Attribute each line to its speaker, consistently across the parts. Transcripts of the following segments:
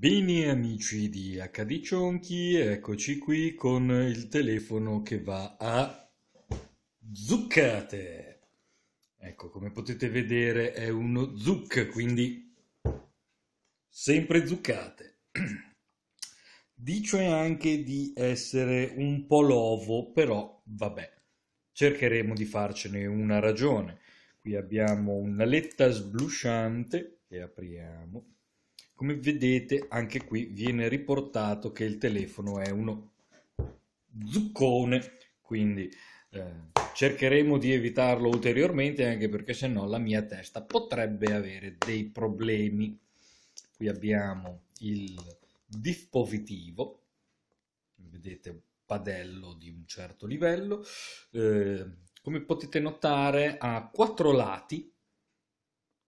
Speaker 1: Bene amici di HD Cionchi, eccoci qui con il telefono che va a zuccate. Ecco, come potete vedere è uno zuc, quindi sempre zuccate. Dice anche di essere un po' lovo, però vabbè, cercheremo di farcene una ragione. Qui abbiamo un'aletta sblusciante che apriamo come vedete anche qui viene riportato che il telefono è uno zuccone, quindi eh, cercheremo di evitarlo ulteriormente anche perché se no la mia testa potrebbe avere dei problemi. Qui abbiamo il dispositivo, vedete un padello di un certo livello, eh, come potete notare ha quattro lati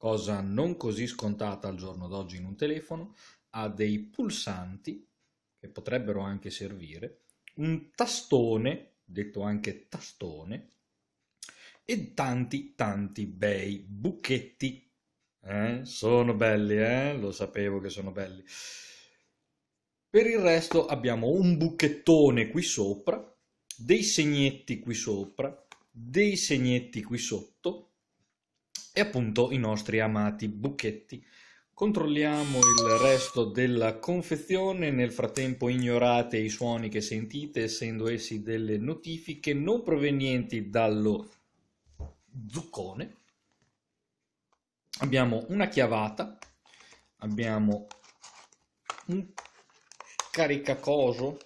Speaker 1: cosa non così scontata al giorno d'oggi in un telefono, ha dei pulsanti che potrebbero anche servire, un tastone, detto anche tastone, e tanti tanti bei buchetti. Eh? Sono belli, eh? Lo sapevo che sono belli. Per il resto abbiamo un buchettone qui sopra, dei segnetti qui sopra, dei segnetti qui sotto, e appunto i nostri amati buchetti. Controlliamo il resto della confezione, nel frattempo ignorate i suoni che sentite, essendo essi delle notifiche non provenienti dallo zuccone. Abbiamo una chiavata, abbiamo un caricacoso,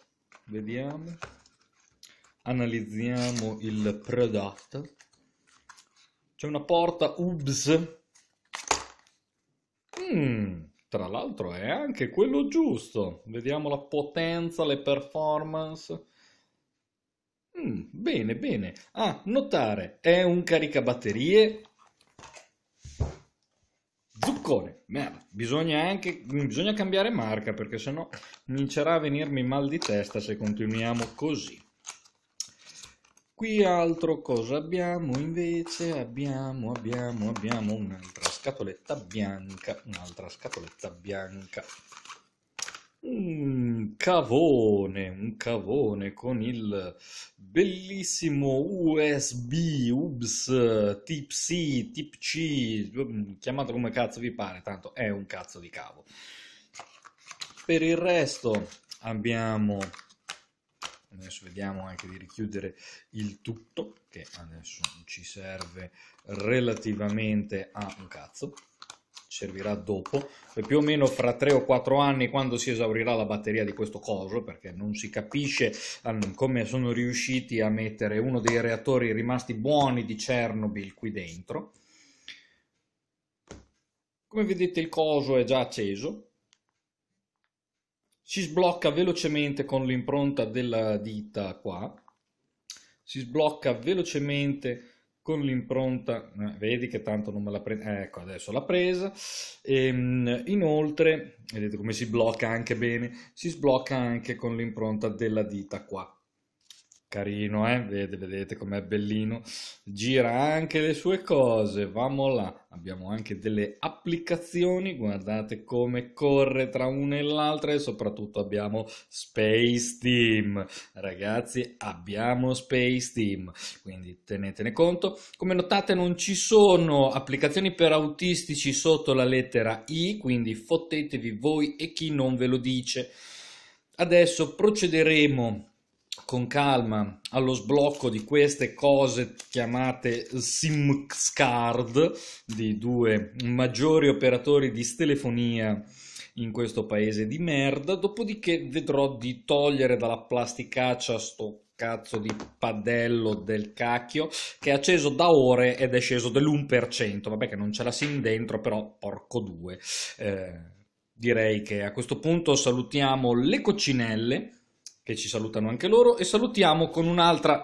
Speaker 1: vediamo, analizziamo il prodotto c'è una porta UBS. Mm, tra l'altro è anche quello giusto. Vediamo la potenza, le performance. Mm, bene, bene. Ah, notare, è un caricabatterie. Zuccone, merda, bisogna anche bisogna cambiare marca perché sennò comincerà a venirmi mal di testa se continuiamo così. Qui altro cosa abbiamo invece? Abbiamo, abbiamo, abbiamo un'altra scatoletta bianca, un'altra scatoletta bianca. Un cavone, un cavone con il bellissimo USB, UBS, Tip C, Tip C, chiamato come cazzo vi pare, tanto è un cazzo di cavo. Per il resto abbiamo adesso vediamo anche di richiudere il tutto che adesso ci serve relativamente a un cazzo servirà dopo e più o meno fra 3 o 4 anni quando si esaurirà la batteria di questo coso perché non si capisce ehm, come sono riusciti a mettere uno dei reattori rimasti buoni di Chernobyl qui dentro come vedete il coso è già acceso si sblocca velocemente con l'impronta della dita qua, si sblocca velocemente con l'impronta, eh, vedi che tanto non me la prende, eh, ecco adesso l'ha presa, e, ehm, inoltre, vedete come si blocca anche bene, si sblocca anche con l'impronta della dita qua carino, eh? Vede, vedete com'è bellino, gira anche le sue cose, vamo là, abbiamo anche delle applicazioni, guardate come corre tra una e l'altra e soprattutto abbiamo Space Team, ragazzi abbiamo Space Team, quindi tenetene conto, come notate non ci sono applicazioni per autistici sotto la lettera I, quindi fottetevi voi e chi non ve lo dice. Adesso procederemo con calma allo sblocco di queste cose chiamate SIM card di due maggiori operatori di telefonia in questo paese di merda, dopodiché vedrò di togliere dalla plasticaccia sto cazzo di padello del cacchio che è acceso da ore ed è sceso dell'1%, vabbè che non c'è la SIM dentro, però porco due. Eh, direi che a questo punto salutiamo le coccinelle che ci salutano anche loro e salutiamo con un'altra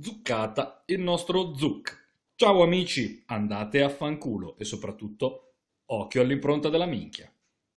Speaker 1: zuccata il nostro Zuc. Ciao amici, andate a fanculo e soprattutto occhio all'impronta della minchia.